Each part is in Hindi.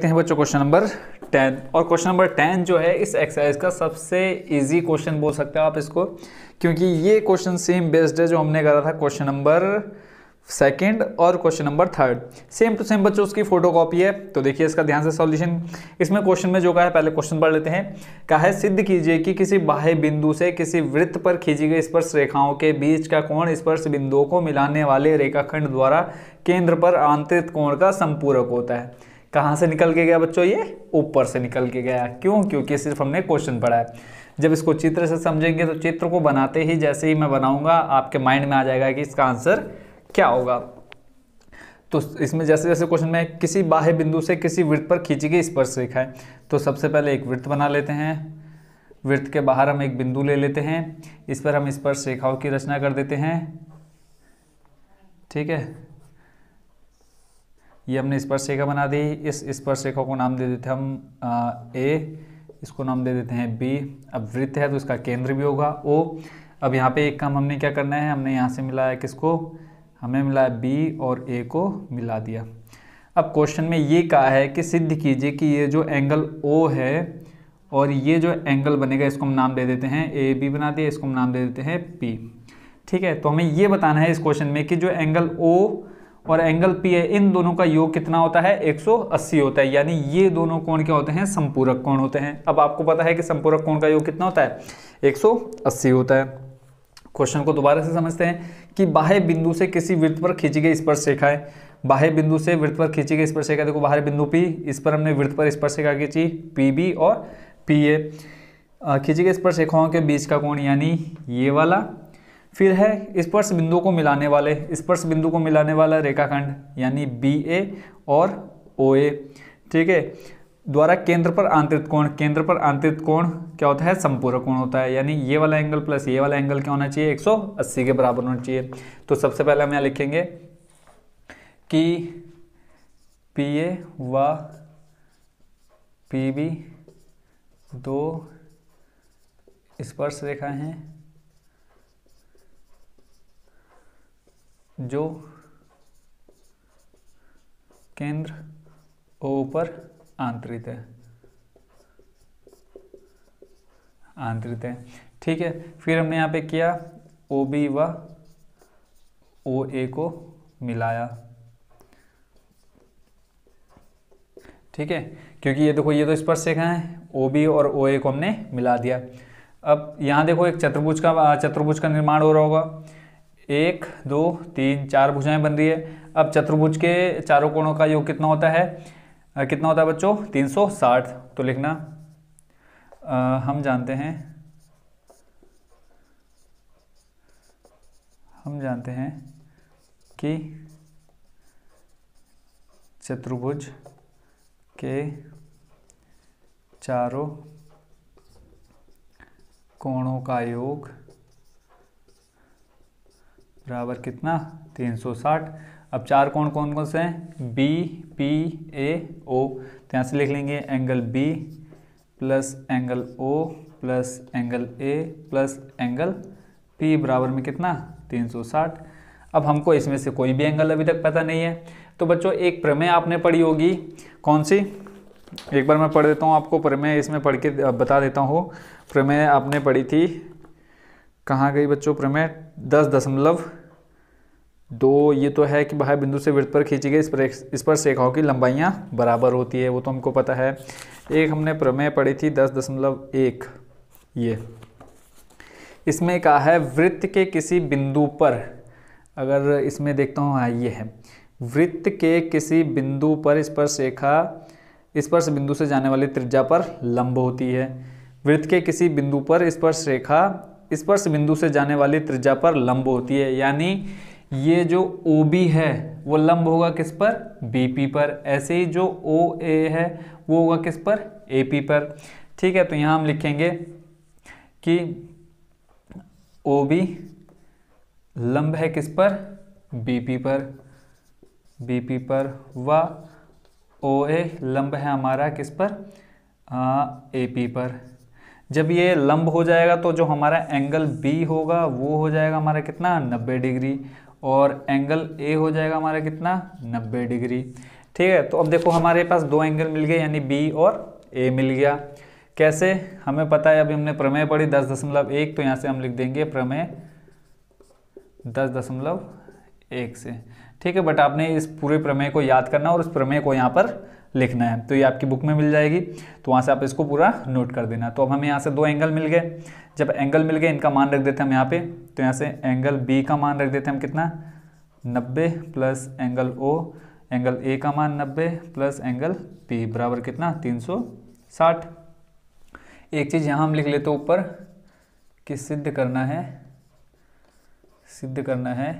देखते हैं बच्चों क्वेश्चन नंबर टेन और क्वेश्चन नंबर टेन जो है इस एक्सरसाइज का सबसे इजी क्वेश्चन बोल सकते हो आप इसको क्योंकि ये क्वेश्चन सेम बेस्ड है जो हमने करा था क्वेश्चन नंबर सेकंड और question number third same to same बच्चों उसकी फोटो कॉपी है तो देखिए इसका ध्यान से सॉल्यूशन इसमें क्वेश्चन में जो कहा है पहले क्वेश्चन पढ़ लेते हैं कहा है सिद्ध कीजिए कि किसी बाह्य बिंदु से किसी वृत्त पर खींची गई स्पर्श रेखाओं के बीच का कोण स्पर्श बिंदुओं को मिलाने वाले रेखाखंड द्वारा केंद्र पर आंतरित कोण का संपूरक होता है कहाँ से निकल के गया बच्चों ये ऊपर से निकल के गया क्यों क्योंकि सिर्फ हमने क्वेश्चन पढ़ा है जब इसको चित्र से समझेंगे तो चित्र को बनाते ही जैसे ही मैं बनाऊंगा आपके माइंड में आ जाएगा कि इसका आंसर क्या होगा तो इसमें जैसे जैसे क्वेश्चन में किसी बाह्य बिंदु से किसी वृत्त पर खींची गई स्पर्श रेखा है तो सबसे पहले एक वृत्त बना लेते हैं वृत्त के बाहर हम एक बिंदु ले लेते हैं इस पर हम स्पर्श रेखाओं की रचना कर देते हैं ठीक है ये हमने स्पर्श रेखा बना दी इस स्पर्श रेखा को नाम दे देते हम ए इसको नाम दे देते हैं बी अब वृत्त है तो इसका केंद्र भी होगा ओ अब यहाँ पे एक काम हमने क्या करना है हमने यहाँ से मिलाया किसको हमें मिलाया बी और ए को मिला दिया अब क्वेश्चन में ये कहा है कि सिद्ध कीजिए कि ये जो एंगल ओ है और ये जो एंगल बनेगा इसको हम नाम दे देते हैं ए बी बना दिया इसको हम नाम दे देते हैं पी ठीक है तो हमें ये बताना है इस क्वेश्चन में कि जो एंगल ओ और एंगल पी ए इन दोनों का योग कितना होता है 180 होता है यानी ये दोनों कोण क्या होते हैं संपूरक कोण होते हैं अब आपको पता है कि संपूरक कोण का योग कितना होता है 180 होता है क्वेश्चन को दोबारा से समझते हैं कि बाह्य बिंदु से किसी वृत्त पर खींची गई स्पर्श है बाह्य बिंदु से वृत्त पर खींची गई स्पर्श रेखा देखो बाहर बिंदु पी इस पर हमने वृत्त पर स्पर्श रेखा खींची पी बी और पी ए खींची गई स्पर्श रेखाओं के बीच का कोण यानी ये वाला फिर है स्पर्श बिंदु को मिलाने वाले स्पर्श बिंदु को मिलाने वाला रेखाखंड यानी बी ए और ओ ए ठीक है द्वारा केंद्र पर आंतरित कोण केंद्र पर आंतरित कोण क्या होता है संपूरक कोण होता है यानी ये वाला एंगल प्लस ये वाला एंगल क्या होना चाहिए 180 के बराबर होना चाहिए तो सबसे पहले हम यहाँ लिखेंगे कि पी ए व पी बी दो स्पर्श रेखाएं हैं जो केंद्र ओ पर आंतरित है आंतरित है ठीक है फिर हमने यहाँ पे किया ओ बी व ओ ए को मिलाया ठीक है क्योंकि ये देखो ये तो स्पर्श रेखा है ओ बी और ओ ए को हमने मिला दिया अब यहाँ देखो एक चतुर्भुज का चतुर्भुज का निर्माण हो रहा होगा एक दो तीन चार भुजाएं बन रही है अब चतुर्भुज के चारों कोणों का योग कितना होता है आ, कितना होता है बच्चों 360 तो लिखना आ, हम जानते हैं हम जानते हैं कि चतुर्भुज के चारों कोणों का योग बराबर कितना 360 अब चार कोण कौन कौन से हैं बी पी ए ओ तो यहाँ से लिख लेंगे angle B plus angle O plus angle A plus angle P बराबर में कितना 360 अब हमको इसमें से कोई भी एंगल अभी तक पता नहीं है तो बच्चों एक प्रमेय आपने पढ़ी होगी कौन सी एक बार मैं पढ़ देता हूँ आपको प्रमेय इसमें पढ़ के बता देता हूँ प्रमेय आपने पढ़ी थी कहाँ गई बच्चों प्रमेय दस दशमलव दो ये तो है कि बाह्य बिंदु से वृत्त पर खींची गई इस पर रेखाओं की लंबाइयाँ बराबर होती है वो तो हमको पता है एक हमने प्रमेय पढ़ी थी दस दशमलव एक ये इसमें कहा है वृत्त के किसी बिंदु पर अगर इसमें देखता हूँ हाँ ये है वृत्त के किसी बिंदु पर स्पर्श रेखा स्पर्श बिंदु से जाने वाली त्रिज्या पर लंब होती है वृत्त के किसी बिंदु पर स्पर्श रेखा स्पर्श बिंदु से जाने वाली त्रिज्या पर लंब होती है यानी ये जो ओ बी है वो लंब होगा किस पर बी पी पर ऐसे ही जो ओ ए है वो होगा किस पर ए पी पर ठीक है तो यहाँ हम लिखेंगे कि ओ बी लंब है किस पर बी पी पर बी पी पर व ओ ए लंब है हमारा किस पर ए पी पर जब ये लंब हो जाएगा तो जो हमारा एंगल बी होगा वो हो जाएगा हमारा कितना नब्बे डिग्री और एंगल ए हो जाएगा हमारा कितना नब्बे डिग्री ठीक है तो अब देखो हमारे पास दो एंगल मिल गए यानी बी और ए मिल गया कैसे हमें पता है अभी हमने प्रमेय पढ़ी दस दशमलव एक तो यहाँ से हम लिख देंगे प्रमेय दस दशमलव एक से ठीक है बट आपने इस पूरे प्रमेय को याद करना और उस प्रमेय को यहाँ पर लिखना है तो ये आपकी बुक में मिल जाएगी तो वहाँ से आप इसको पूरा नोट कर देना तो अब हमें यहाँ से दो एंगल मिल गए जब एंगल मिल गए इनका मान रख देते हैं हम यहाँ पे तो यहाँ से एंगल बी का मान रख देते हैं हम कितना नब्बे plus angle O angle A का मान नब्बे प्लस एंगल पी बराबर कितना तीन सौ साठ एक चीज़ यहाँ हम लिख लेते ऊपर कि सिद्ध करना है सिद्ध करना है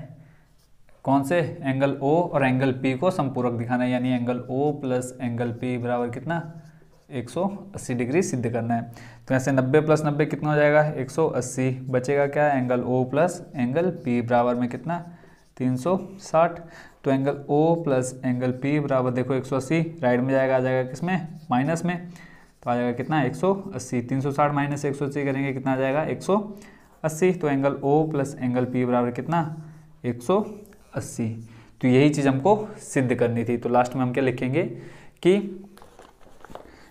कौन से एंगल ओ और एंगल पी को संपूरक दिखाना है यानी angle O plus angle P बराबर कितना 180 डिग्री सिद्ध करना है तो ऐसे 90 प्लस 90 कितना हो जाएगा 180 बचेगा क्या angle O plus angle P बराबर में कितना 360 तो angle O plus angle P बराबर देखो 180 राइट में जाएगा आ जाएगा किसमें माइनस में तो आ जाएगा कितना 180 360 माइनस 180 करेंगे कितना आ जाएगा 180 तो angle O plus angle P बराबर कितना अस्सी तो यही चीज़ हमको सिद्ध करनी थी तो लास्ट में हम क्या लिखेंगे कि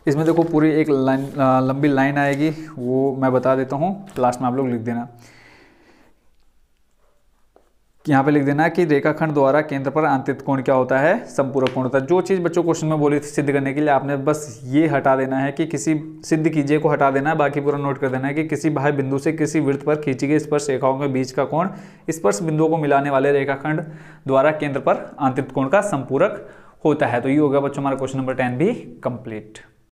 इसमें देखो पूरी एक लाइन लंबी लाइन आएगी वो मैं बता देता हूँ लास्ट में आप लोग लिख देना यहाँ पे लिख देना कि रेखाखंड द्वारा केंद्र पर आंतरित कोण क्या होता है संपूरक कोण होता तो है जो चीज़ बच्चों क्वेश्चन में बोली थी सिद्ध करने के लिए आपने बस ये हटा देना है कि किसी सिद्ध कीजिए को हटा देना है बाकी पूरा नोट कर देना है कि किसी बाह्य बिंदु से किसी वृत्त पर खींची गई स्पर्श रेखाओं के बीच का कोण स्पर्श बिंदुओं को मिलाने वाले रेखाखंड द्वारा केंद्र पर आंतरित कोण का संपूरक होता है तो ये होगा बच्चों हमारा क्वेश्चन नंबर टेन भी कंप्लीट